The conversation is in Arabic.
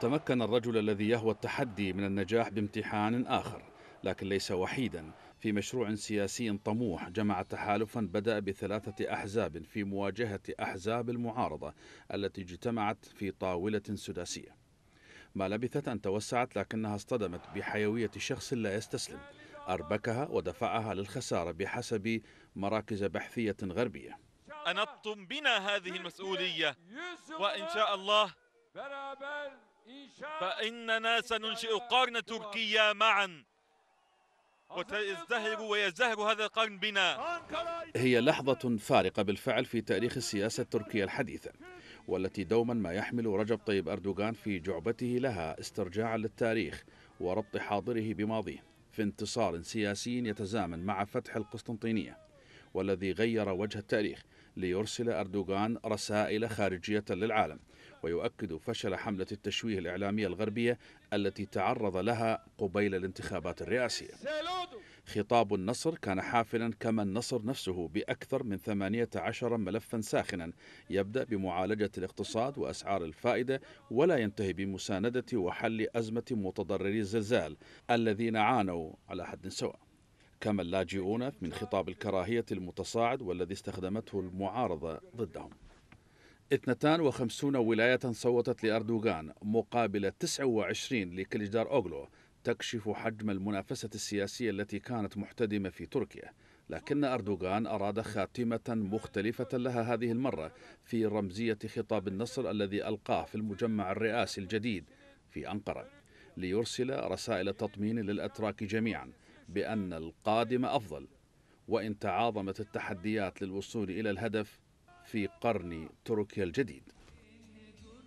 تمكن الرجل الذي يهوى التحدي من النجاح بامتحان آخر لكن ليس وحيدا في مشروع سياسي طموح جمع تحالفا بدأ بثلاثة أحزاب في مواجهة أحزاب المعارضة التي اجتمعت في طاولة سداسية ما لبثت أن توسعت لكنها اصطدمت بحيوية شخص لا يستسلم أربكها ودفعها للخسارة بحسب مراكز بحثية غربية انطم بنا هذه المسؤولية وإن شاء الله فإننا سننشئ قرن تركيا معا وتزدهر ويزدهر هذا القرن بنا هي لحظة فارقة بالفعل في تاريخ السياسة التركية الحديثة والتي دوما ما يحمل رجب طيب أردوغان في جعبته لها استرجاعا للتاريخ وربط حاضره بماضيه في انتصار سياسي يتزامن مع فتح القسطنطينية والذي غير وجه التاريخ ليرسل أردوغان رسائل خارجية للعالم ويؤكد فشل حملة التشويه الإعلامية الغربية التي تعرض لها قبيل الانتخابات الرئاسية خطاب النصر كان حافلا كما النصر نفسه بأكثر من 18 ملفا ساخنا يبدأ بمعالجة الاقتصاد وأسعار الفائدة ولا ينتهي بمساندة وحل أزمة متضرري الزلزال الذين عانوا على حد سواء كما اللاجئون من خطاب الكراهية المتصاعد والذي استخدمته المعارضة ضدهم 52 ولاية صوتت لأردوغان مقابل 29 لكليجدار أوغلو تكشف حجم المنافسة السياسية التي كانت محتدمة في تركيا لكن أردوغان أراد خاتمة مختلفة لها هذه المرة في رمزية خطاب النصر الذي ألقاه في المجمع الرئاسي الجديد في أنقرة ليرسل رسائل تطمين للأتراك جميعاً بأن القادم أفضل وإن تعاظمت التحديات للوصول إلى الهدف في قرن تركيا الجديد